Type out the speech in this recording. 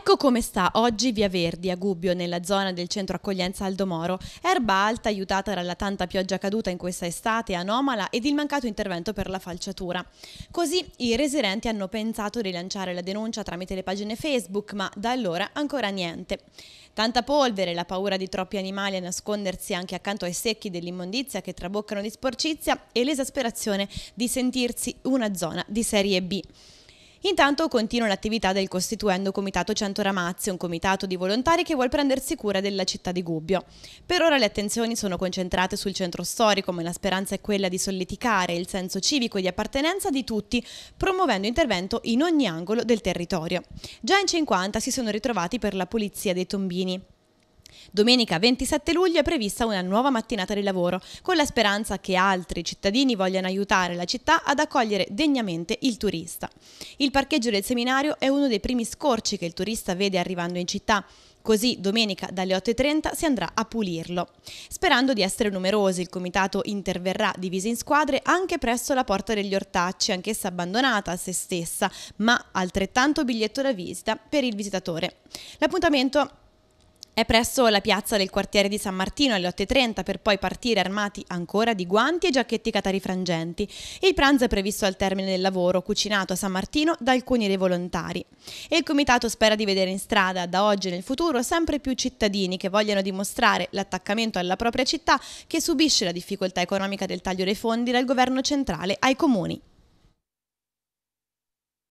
Ecco come sta oggi Via Verdi a Gubbio, nella zona del centro accoglienza Aldomoro. Erba alta aiutata dalla tanta pioggia caduta in questa estate anomala ed il mancato intervento per la falciatura. Così i residenti hanno pensato di lanciare la denuncia tramite le pagine Facebook, ma da allora ancora niente. Tanta polvere, la paura di troppi animali a nascondersi anche accanto ai secchi dell'immondizia che traboccano di sporcizia e l'esasperazione di sentirsi una zona di serie B. Intanto continua l'attività del costituendo Comitato Cento Ramazzi, un comitato di volontari che vuole prendersi cura della città di Gubbio. Per ora le attenzioni sono concentrate sul centro storico, ma la speranza è quella di solleticare il senso civico e di appartenenza di tutti, promuovendo intervento in ogni angolo del territorio. Già in 50 si sono ritrovati per la pulizia dei tombini. Domenica 27 luglio è prevista una nuova mattinata di lavoro, con la speranza che altri cittadini vogliano aiutare la città ad accogliere degnamente il turista. Il parcheggio del seminario è uno dei primi scorci che il turista vede arrivando in città, Così domenica dalle 8.30 si andrà a pulirlo. Sperando di essere numerosi, il comitato interverrà diviso in squadre anche presso la porta degli ortacci, anch'essa abbandonata a se stessa, ma altrettanto biglietto da visita per il visitatore. L'appuntamento è presso la piazza del quartiere di San Martino alle 8.30 per poi partire armati ancora di guanti e giacchetti catarifrangenti. Il pranzo è previsto al termine del lavoro, cucinato a San Martino da alcuni dei volontari. E il comitato spera di vedere in strada, da oggi e nel futuro, sempre più cittadini che vogliono dimostrare l'attaccamento alla propria città che subisce la difficoltà economica del taglio dei fondi dal governo centrale ai comuni.